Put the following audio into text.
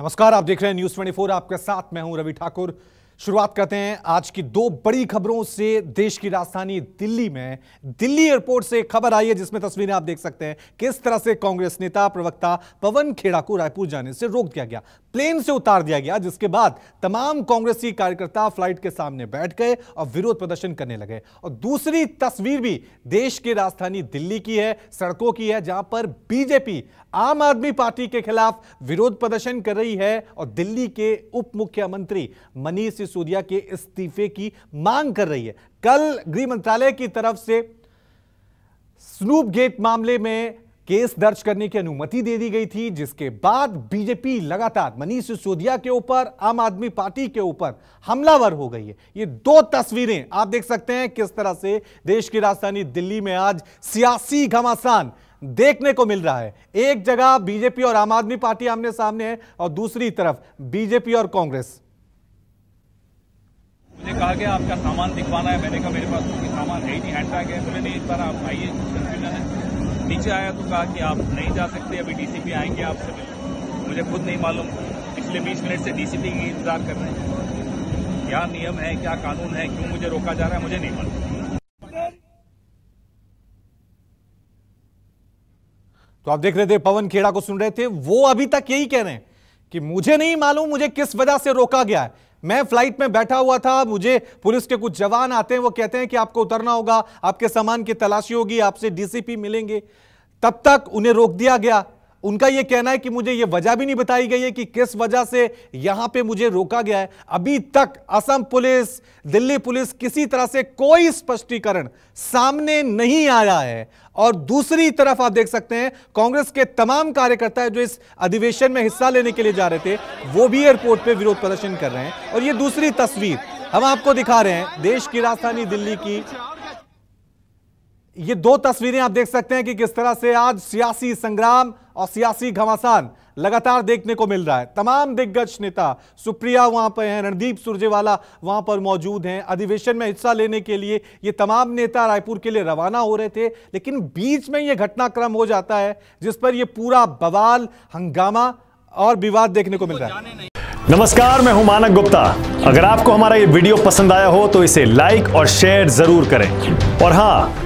नमस्कार आप देख रहे हैं न्यूज 24 आपके साथ मैं हूं रवि ठाकुर शुरुआत करते हैं आज की दो बड़ी खबरों से देश की राजधानी दिल्ली में दिल्ली एयरपोर्ट से खबर आई है जिसमें तस्वीरें आप देख सकते हैं किस तरह से कांग्रेस नेता प्रवक्ता पवन खेड़ा को रायपुर जाने से रोक दिया गया प्लेन से उतार दिया गया जिसके बाद तमाम कांग्रेसी कार्यकर्ता फ्लाइट के सामने बैठ गए और विरोध प्रदर्शन करने लगे और दूसरी तस्वीर भी देश की राजधानी दिल्ली की है सड़कों की है जहां पर बीजेपी आम आदमी पार्टी के खिलाफ विरोध प्रदर्शन कर रही है और दिल्ली के उप मुख्यमंत्री मनीष सिसोदिया के इस्तीफे की मांग कर रही है कल गृह मंत्रालय की तरफ से स्नूप गेट मामले में केस दर्ज करने की अनुमति दे दी गई थी जिसके बाद बीजेपी लगातार मनीष सिसोदिया के ऊपर आम आदमी पार्टी के ऊपर हमलावर हो गई है ये दो तस्वीरें आप देख सकते हैं किस तरह से देश की राजधानी दिल्ली में आज सियासी घमासान देखने को मिल रहा है एक जगह बीजेपी और आम आदमी पार्टी आमने सामने है और दूसरी तरफ बीजेपी और कांग्रेस कहा गया आपका सामान दिखवाना है मैंने कहा मेरे पास क्योंकि सामान है ही नहीं बैग है तो मैंने एक बार आप आइए कुछ है नीचे आया तो कहा कि आप नहीं जा सकते अभी डीसीपी आएंगे आपसे मिलने मुझे खुद नहीं मालूम पिछले बीस मिनट से डीसीपी की इंतजार कर रहे हैं क्या नियम है क्या कानून है क्यों मुझे रोका जा रहा है मुझे नहीं मालूम तो आप देख रहे थे पवन खेड़ा को सुन रहे थे वो अभी तक यही कह रहे हैं कि मुझे नहीं मालूम मुझे किस वजह से रोका गया है मैं फ्लाइट में बैठा हुआ था मुझे पुलिस के कुछ जवान आते हैं वो कहते हैं कि आपको उतरना होगा आपके सामान की तलाशी होगी आपसे डीसीपी मिलेंगे तब तक उन्हें रोक दिया गया उनका यह कहना है कि मुझे यह वजह भी नहीं बताई गई है कि किस वजह से यहां पे मुझे रोका गया है अभी तक असम पुलिस दिल्ली पुलिस किसी तरह से कोई स्पष्टीकरण सामने नहीं आया है और दूसरी तरफ आप देख सकते हैं कांग्रेस के तमाम कार्यकर्ता जो इस अधिवेशन में हिस्सा लेने के लिए जा रहे थे वो भी एयरपोर्ट पर विरोध प्रदर्शन कर रहे हैं और ये दूसरी तस्वीर हम आपको दिखा रहे हैं देश की राजधानी दिल्ली की ये दो तस्वीरें आप देख सकते हैं कि किस तरह से आज सियासी संग्राम और सियासी घमासान लगातार देखने को मिल रहा है तमाम दिग्गज नेता सुप्रिया वहां पर हैं रणदीप सुरजेवाला वहां पर मौजूद हैं अधिवेशन में हिस्सा लेने के लिए ये तमाम नेता रायपुर के लिए रवाना हो रहे थे लेकिन बीच में ये घटनाक्रम हो जाता है जिस पर ये पूरा बवाल हंगामा और विवाद देखने को मिल रहा है नमस्कार मैं हूं मानक गुप्ता अगर आपको हमारा ये वीडियो पसंद आया हो तो इसे लाइक और शेयर जरूर करें और हाँ